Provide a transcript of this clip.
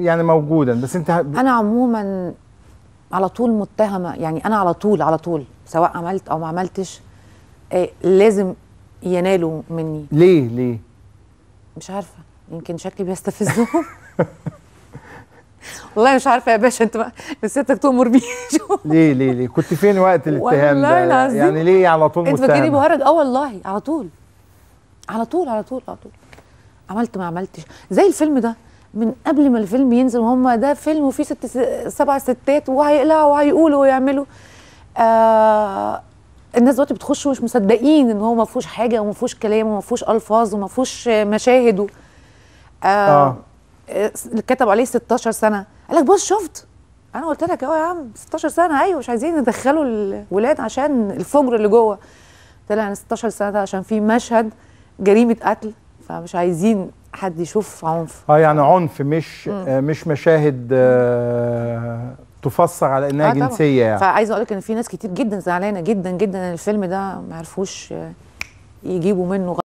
يعني موجودا بس انت انا عموما على طول متهمه يعني انا على طول على طول سواء عملت او ما عملتش آه، لازم ينالوا مني ليه ليه مش عارفه يمكن شكلي بيستفزهم والله مش عارفه يا باشا انت نسيتك تؤمر بيه ليه ليه ليه كنت فين وقت الاتهام ده العظيم. يعني ليه على طول انت فاكرني بهرج اه والله على طول على طول على طول على طول عملت ما عملتش زي الفيلم ده من قبل ما الفيلم ينزل وهم ده فيلم وفيه ست سبع ستات وهيقلعوا وهيقولوا ويعملوا آه الناس دلوقتي بتخش ومش مصدقين ان هو ما فيهوش حاجه وما فيهوش كلام وما فيهوش الفاظ وما فيهوش مشاهد و... آه آه. آه، كتب عليه 16 سنه قال لك بص شفت انا قلت لك اهو يا عم 16 سنه ايوه مش عايزين ندخلوا الولاد عشان الفجر اللي جوه طلع 16 سنه ده عشان في مشهد جريمه قتل فمش عايزين حد يشوف عنف اه يعني عنف مش آه مش مشاهد آه تفسر على انها آه جنسيه يعني فعايزه اقول لك ان في ناس كتير جدا زعلانه جدا جدا ان الفيلم ده ما عرفوش آه، يجيبوا منه